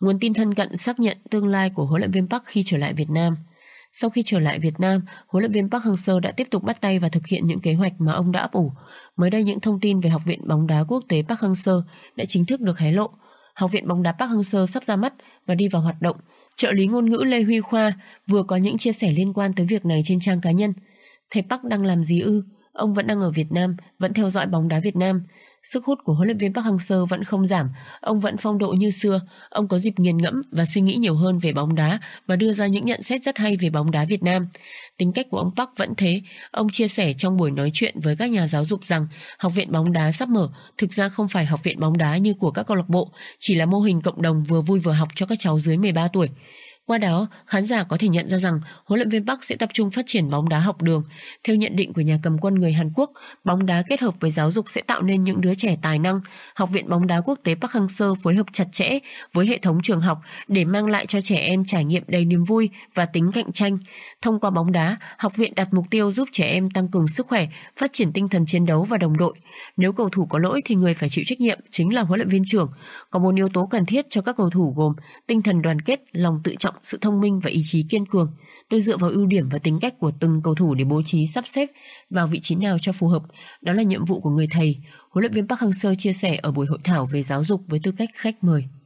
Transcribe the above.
Nguồn tin thân cận xác nhận tương lai của huấn luyện viên Park khi trở lại Việt Nam. Sau khi trở lại Việt Nam, huấn luyện viên Park Hang-seo đã tiếp tục bắt tay và thực hiện những kế hoạch mà ông đã ấp ủ. Mới đây những thông tin về Học viện bóng đá quốc tế Park Hang-seo đã chính thức được hé lộ. Học viện bóng đá Park Hang-seo sắp ra mắt và đi vào hoạt động. Trợ lý ngôn ngữ Lê Huy Khoa vừa có những chia sẻ liên quan tới việc này trên trang cá nhân. Thầy Park đang làm gì ư? Ông vẫn đang ở Việt Nam, vẫn theo dõi bóng đá Việt Nam. Sức hút của huấn luyện viên Park Hang-seo vẫn không giảm, ông vẫn phong độ như xưa, ông có dịp nghiền ngẫm và suy nghĩ nhiều hơn về bóng đá và đưa ra những nhận xét rất hay về bóng đá Việt Nam. Tính cách của ông Park vẫn thế, ông chia sẻ trong buổi nói chuyện với các nhà giáo dục rằng học viện bóng đá sắp mở thực ra không phải học viện bóng đá như của các câu lạc bộ, chỉ là mô hình cộng đồng vừa vui vừa học cho các cháu dưới 13 tuổi. Qua đó, khán giả có thể nhận ra rằng huấn luyện viên Park sẽ tập trung phát triển bóng đá học đường. Theo nhận định của nhà cầm quân người Hàn Quốc, bóng đá kết hợp với giáo dục sẽ tạo nên những đứa trẻ tài năng. Học viện bóng đá quốc tế Park Hang-seo phối hợp chặt chẽ với hệ thống trường học để mang lại cho trẻ em trải nghiệm đầy niềm vui và tính cạnh tranh. Thông qua bóng đá, học viện đặt mục tiêu giúp trẻ em tăng cường sức khỏe, phát triển tinh thần chiến đấu và đồng đội. Nếu cầu thủ có lỗi thì người phải chịu trách nhiệm chính là huấn luyện viên trưởng. Có một yếu tố cần thiết cho các cầu thủ gồm tinh thần đoàn kết, lòng tự trọng sự thông minh và ý chí kiên cường. Tôi dựa vào ưu điểm và tính cách của từng cầu thủ để bố trí sắp xếp vào vị trí nào cho phù hợp. Đó là nhiệm vụ của người thầy, huấn luyện viên Park Hang-seo chia sẻ ở buổi hội thảo về giáo dục với tư cách khách mời.